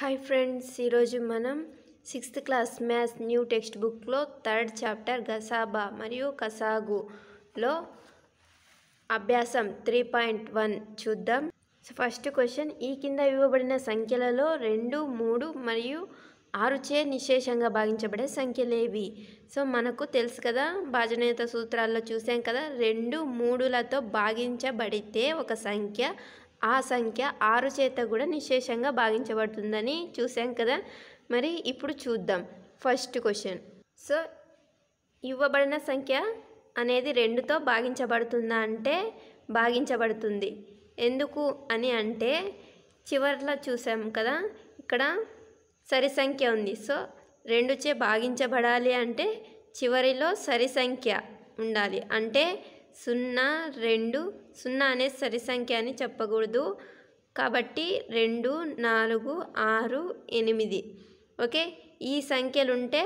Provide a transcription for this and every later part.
hi friends ఈరోజు మనం sixth class maths new text బుక్లో థర్డ్ చాప్టర్ గసాబా మరియు కసాగులో అభ్యాసం త్రీ పాయింట్ వన్ చూద్దాం సో ఫస్ట్ క్వశ్చన్ ఈ కింద ఇవ్వబడిన సంఖ్యలలో రెండు మూడు మరియు ఆరుచే నిశేషంగా భాగించబడే సంఖ్యలేవి సో మనకు తెలుసు కదా భాజనేత సూత్రాల్లో చూసాం కదా రెండు మూడులతో భాగించబడితే ఒక సంఖ్య ఆ సంఖ్య ఆరు చేత కూడా నిశేషంగా భాగించబడుతుందని చూసాం కదా మరి ఇప్పుడు చూద్దాం ఫస్ట్ క్వశ్చన్ సో ఇవ్వబడిన సంఖ్య అనేది రెండుతో భాగించబడుతుందా అంటే భాగించబడుతుంది ఎందుకు అని అంటే చివరిలో చూసాం కదా ఇక్కడ సరి సంఖ్య ఉంది సో రెండుచే భాగించబడాలి అంటే చివరిలో సరి సంఖ్య ఉండాలి అంటే సున్నా రెండు సున్నా అనే సరి సంఖ్య అని చెప్పకూడదు కాబట్టి రెండు నాలుగు ఆరు ఎనిమిది ఓకే ఈ సంఖ్యలు ఉంటే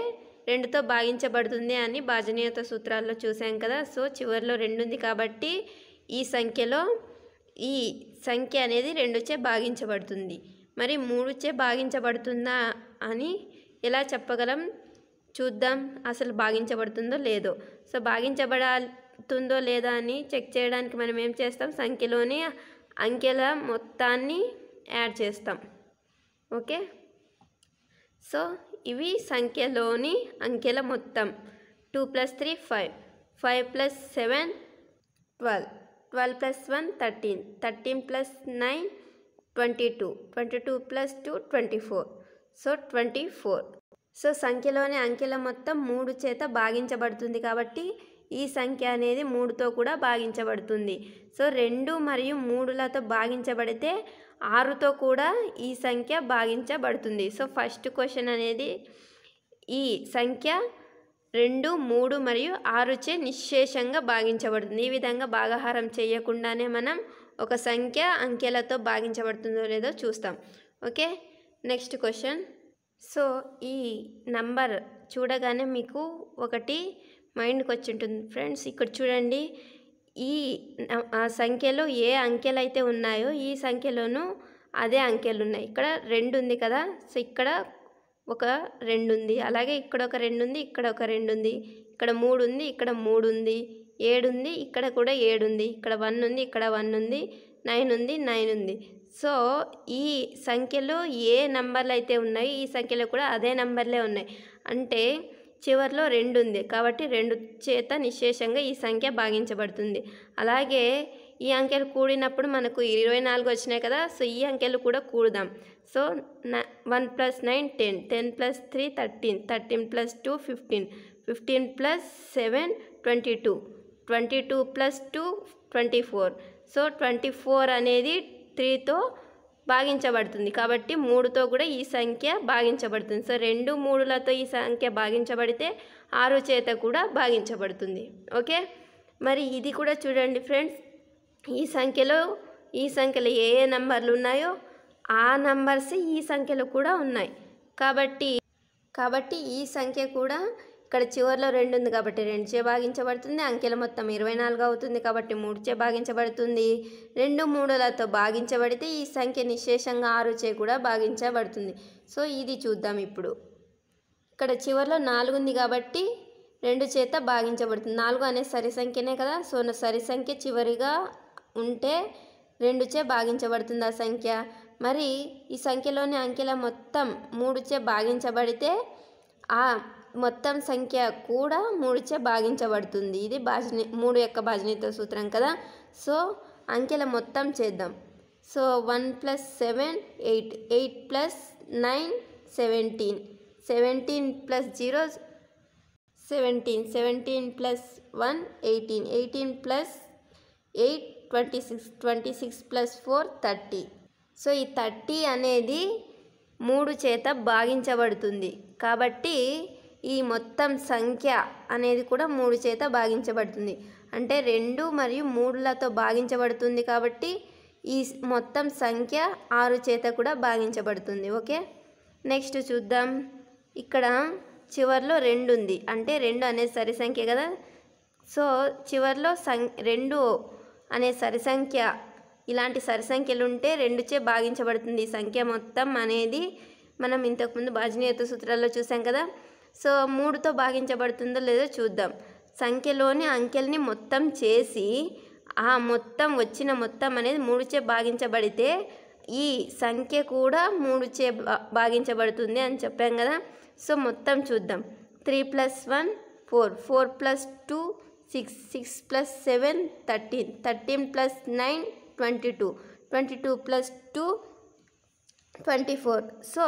రెండుతో భాగించబడుతుంది అని భాజనీయత సూత్రాల్లో చూసాం కదా సో చివరిలో రెండు ఉంది కాబట్టి ఈ సంఖ్యలో ఈ సంఖ్య అనేది రెండుచే భాగించబడుతుంది మరి మూడుచే భాగించబడుతుందా అని ఎలా చెప్పగలం చూద్దాం అసలు భాగించబడుతుందో లేదో సో భాగించబడాలి వస్తుందో లేదా అని చెక్ చేయడానికి మనం ఏం చేస్తాం సంఖ్యలోని అంకెల మొత్తాన్ని యాడ్ చేస్తాం ఓకే సో ఇవి సంఖ్యలోని అంకెల మొత్తం two plus three five five plus seven twelve twelve plus one thirteen thirteen plus nine twenty two twenty two plus two twenty four so twenty four so సంఖ్యలోని అంకెల మొత్తం మూడు చేత భాగించబడుతుంది కాబట్టి ఈ సంఖ్య అనేది మూడుతో కూడా భాగించబడుతుంది సో రెండు మరియు మూడులతో భాగించబడితే ఆరుతో కూడా ఈ సంఖ్య భాగించబడుతుంది సో ఫస్ట్ క్వశ్చన్ అనేది ఈ సంఖ్య రెండు మూడు మరియు ఆరుచే నిశేషంగా భాగించబడుతుంది ఈ విధంగా భాగాహారం చేయకుండానే మనం ఒక సంఖ్య అంకెలతో భాగించబడుతుందో లేదో చూస్తాం ఓకే నెక్స్ట్ క్వశ్చన్ సో ఈ నంబర్ చూడగానే మీకు ఒకటి మైండ్కి వచ్చి ఉంటుంది ఫ్రెండ్స్ ఇక్కడ చూడండి ఈ సంఖ్యలో ఏ అంకెలు అయితే ఉన్నాయో ఈ సంఖ్యలోనూ అదే అంకెలు ఉన్నాయి ఇక్కడ రెండు ఉంది కదా సో ఇక్కడ ఒక రెండు ఉంది అలాగే ఇక్కడ ఒక రెండు ఉంది ఇక్కడ ఒక రెండు ఉంది ఇక్కడ మూడు ఉంది ఇక్కడ మూడు ఉంది ఏడు ఉంది ఇక్కడ కూడా ఏడు ఉంది ఇక్కడ వన్ ఉంది ఇక్కడ వన్ ఉంది నైన్ ఉంది నైన్ ఉంది సో ఈ సంఖ్యలో ఏ నంబర్లు అయితే ఉన్నాయో ఈ సంఖ్యలో కూడా అదే నంబర్లే ఉన్నాయి అంటే చివరిలో రెండు ఉంది కాబట్టి రెండు చేత నిశేషంగా ఈ సంఖ్య భాగించబడుతుంది అలాగే ఈ అంకెలు కూడినప్పుడు మనకు ఇరవై నాలుగు వచ్చినాయి కదా సో ఈ అంకెలు కూడా కూడదాం so one plus nine ten ten plus three thirteen thirteen plus two fifteen fifteen plus seven twenty two twenty two plus two twenty four so twenty four అనేది త్రీతో భాగించబడుతుంది కాబట్టి మూడుతో కూడా ఈ సంఖ్య భాగించబడుతుంది సో రెండు మూడులతో ఈ సంఖ్య భాగించబడితే ఆరు చేత కూడా భాగించబడుతుంది ఓకే మరి ఇది కూడా చూడండి ఫ్రెండ్స్ ఈ సంఖ్యలో ఈ సంఖ్యలో ఏ ఏ నంబర్లు ఉన్నాయో ఆ నంబర్స్ ఈ సంఖ్యలో కూడా ఉన్నాయి కాబట్టి కాబట్టి ఈ సంఖ్య కూడా ఇక్కడ చివరిలో రెండు ఉంది కాబట్టి రెండు చే భాగించబడుతుంది అంకెల మొత్తం ఇరవై నాలుగు అవుతుంది కాబట్టి మూడు చే భాగించబడుతుంది రెండు మూడులతో భాగించబడితే ఈ సంఖ్య నిశేషంగా ఆరు చే కూడా భాగించబడుతుంది సో ఇది చూద్దాం ఇప్పుడు ఇక్కడ చివరిలో నాలుగు ఉంది కాబట్టి రెండు చేత భాగించబడుతుంది నాలుగు అనే సరి సంఖ్యనే కదా సో సరి సంఖ్య చివరిగా ఉంటే రెండు చే భాగించబడుతుంది ఆ సంఖ్య మరి ఈ సంఖ్యలోని అంకెల మొత్తం మూడు చే భాగించబడితే ఆ మొత్తం సంఖ్య కూడా మూడుచే భాగించబడుతుంది ఇది భాజని మూడు యొక్క భాజనీత సూత్రం కదా సో అంకెల మొత్తం చేద్దాం so one plus seven eight eight plus nine seventeen seventeen plus zero seventeen seventeen plus one eighteen eighteen plus eight twenty six twenty six plus four thirty so ఈ థర్టీ అనేది మూడు చేత భాగించబడుతుంది కాబట్టి ఈ మొత్తం సంఖ్య అనేది కూడా మూడు చేత భాగించబడుతుంది అంటే రెండు మరియు మూడులతో భాగించబడుతుంది కాబట్టి ఈ మొత్తం సంఖ్య ఆరు చేత కూడా భాగించబడుతుంది ఓకే నెక్స్ట్ చూద్దాం ఇక్కడ చివరిలో రెండు ఉంది అంటే రెండు అనేది సరి సంఖ్య కదా సో చివరిలో సం రెండు అనే సరి సంఖ్య ఇలాంటి సరి సంఖ్యలు ఉంటే రెండుచే భాగించబడుతుంది ఈ సంఖ్య మొత్తం అనేది మనం ఇంతకుముందు భాజనీయత సూత్రాల్లో చూసాం కదా సో మూడుతో భాగించబడుతుందో లేదో చూద్దాం సంఖ్యలోని అంకెల్ని మొత్తం చేసి ఆ మొత్తం వచ్చిన మొత్తం అనేది మూడుచే భాగించబడితే ఈ సంఖ్య కూడా మూడుచే భాగించబడుతుంది అని చెప్పాం కదా సో మొత్తం చూద్దాం three plus one four four plus two six six plus seven thirteen thirteen plus nine twenty two twenty two plus two twenty four so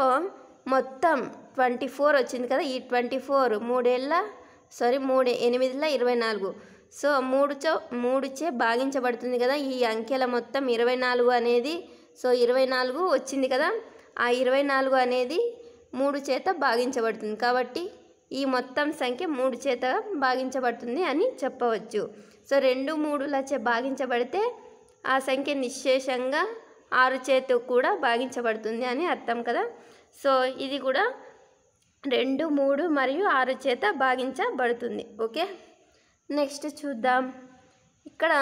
మొత్తం ట్వంటీ ఫోర్ వచ్చింది కదా ఈ ట్వంటీ ఫోర్ మూడేళ్ళ సారీ మూడు ఎనిమిదిల ఇరవై నాలుగు సో మూడు చో మూడుచే భాగించబడుతుంది కదా ఈ అంకెల మొత్తం ఇరవై నాలుగు అనేది సో ఇరవై నాలుగు వచ్చింది కదా ఆ ఇరవై నాలుగు అనేది మూడు చేత భాగించబడుతుంది కాబట్టి ఈ మొత్తం సంఖ్య మూడు చేత భాగించబడుతుంది అని చెప్పవచ్చు సో రెండు మూడులచే భాగించబడితే ఆ సంఖ్య నిశేషంగా ఆరు చేత కూడా భాగించబడుతుంది అని అర్థం కదా సో ఇది కూడా రెండు మూడు మరియు ఆరు చేత భాగించబడుతుంది ఓకే నెక్స్ట్ చూద్దాం ఇక్కడ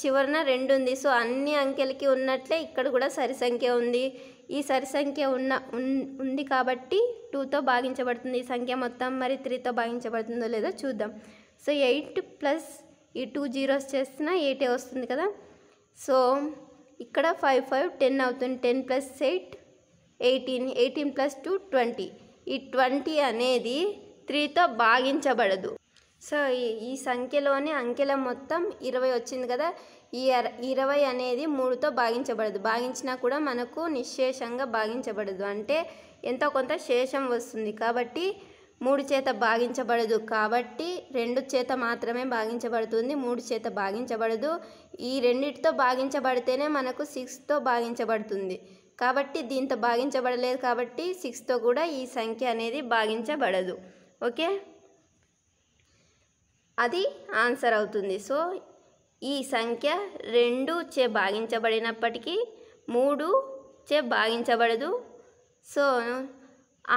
చివరన రెండు ఉంది సో అన్ని అంకెలకి ఉన్నట్లే ఇక్కడ కూడా సరి సంఖ్య ఉంది ఈ సరి సంఖ్య ఉన్న ఉంది కాబట్టి టూతో భాగించబడుతుంది ఈ సంఖ్య మొత్తం మరి త్రీతో భాగించబడుతుందో లేదో చూద్దాం సో ఎయిట్ ప్లస్ ఈ టూ జీరోస్ చేసిన ఎయిటే వస్తుంది కదా సో ఇక్కడ ఫైవ్ ఫైవ్ టెన్ అవుతుంది ten plus eight eighteen eighteen plus two twenty ఈ ట్వంటీ అనేది త్రీతో భాగించబడదు సో ఈ సంఖ్యలోని అంకెల మొత్తం ఇరవై వచ్చింది కదా ఈ ఇరవై అనేది మూడుతో భాగించబడదు భాగించినా కూడా మనకు నిశ్శేషంగా భాగించబడదు అంటే ఎంతో కొంత శేషం వస్తుంది కాబట్టి మూడు చేత భాగించబడదు కాబట్టి రెండు చేత మాత్రమే భాగించబడుతుంది మూడు చేత భాగించబడదు ఈ రెండిటితో భాగించబడితేనే మనకు సిక్స్తో భాగించబడుతుంది కాబట్టి దీంతో భాగించబడలేదు కాబట్టి సిక్స్తో కూడా ఈ సంఖ్య అనేది భాగించబడదు ఓకే అది ఆన్సర్ అవుతుంది సో ఈ సంఖ్య రెండు చే భాగించబడినప్పటికీ మూడు చే భాగించబడదు సో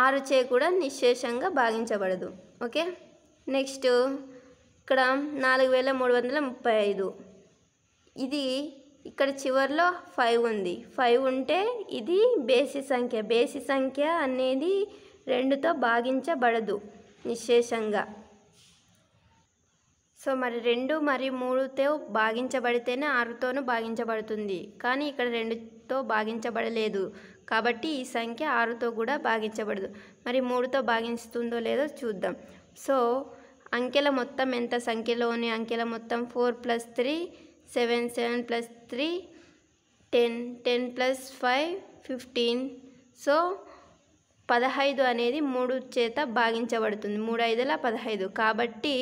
ఆరు చే కూడా నిశేషంగా భాగించబడదు ఓకే నెక్స్ట్ ఇక్కడ నాలుగు వేల మూడు వందల ముప్పై ఐదు ఇది ఇక్కడ చివరిలో ఫైవ్ ఉంది ఫైవ్ ఉంటే ఇది బేసి సంఖ్య బేసి సంఖ్య అనేది రెండుతో భాగించబడదు నిశేషంగా సో మరి రెండు మరియు మూడుతో భాగించబడితేనే ఆరుతోనూ భాగించబడుతుంది కానీ ఇక్కడ రెండుతో భాగించబడలేదు కాబట్టి ఈ సంఖ్య ఆరుతో కూడా భాగించబడదు మరి మూడుతో భాగిస్తుందో లేదో చూద్దాం సో అంకెల మొత్తం ఎంత సంఖ్యలోని అంకెల మొత్తం four plus three seven seven plus three ten ten plus five fifteen so పదహైదు అనేది మూడు చేత భాగించబడుతుంది మూడు ఐదుల పదహైదు కాబట్టి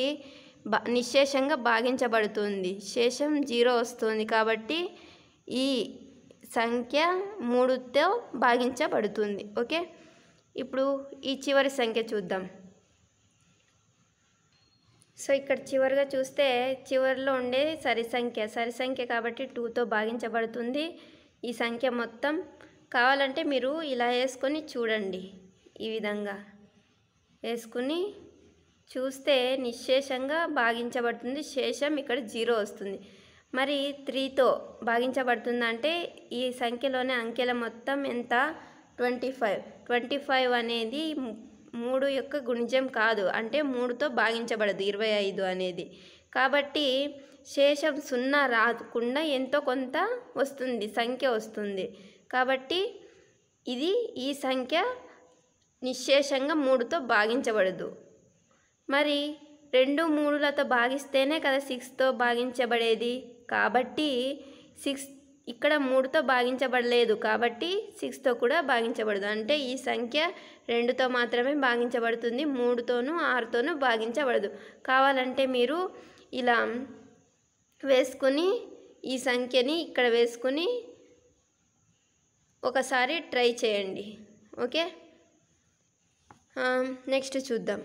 నిశేషంగా భాగించబడుతుంది శేషం జీరో వస్తుంది కాబట్టి ఈ సంఖ్య మూడుతో భాగించబడుతుంది ఓకే ఇప్పుడు ఈ చివరి సంఖ్య చూద్దాం సో ఇక్కడ చివరిగా చూస్తే చివరిలో ఉండే సరి సంఖ్య సరి సంఖ్య కాబట్టి టూతో భాగించబడుతుంది ఈ సంఖ్య మొత్తం కావాలంటే మీరు ఇలా వేసుకొని చూడండి ఈ విధంగా వేసుకుని చూస్తే నిశ్శేషంగా భాగించబడుతుంది శేషం ఇక్కడ జీరో వస్తుంది మరి త్రీతో భాగించబడుతుందంటే ఈ సంఖ్యలోని అంకెల మొత్తం ఎంత ట్వంటీ ఫైవ్ ట్వంటీ ఫైవ్ అనేది మూడు యొక్క గుణిజం కాదు అంటే మూడుతో భాగించబడదు ఇరవై ఐదు అనేది కాబట్టి శేషం సున్నా రాకుండా ఎంతో కొంత వస్తుంది సంఖ్య వస్తుంది కాబట్టి ఇది ఈ సంఖ్య నిశేషంగా మూడుతో భాగించబడదు మరి రెండు మూడులతో భాగిస్తేనే కదా సిక్స్తో భాగించబడేది కాబట్టి సిక్స్ ఇక్కడ మూడుతో భాగించబడలేదు కాబట్టి సిక్స్తో కూడా భాగించబడదు అంటే ఈ సంఖ్య రెండుతో మాత్రమే భాగించబడుతుంది మూడుతోనూ ఆరుతోనూ భాగించబడదు కావాలంటే మీరు ఇలా వేసుకుని ఈ సంఖ్యని ఇక్కడ వేసుకుని ఒకసారి ట్రై చేయండి ఓకే నెక్స్ట్ చూద్దాం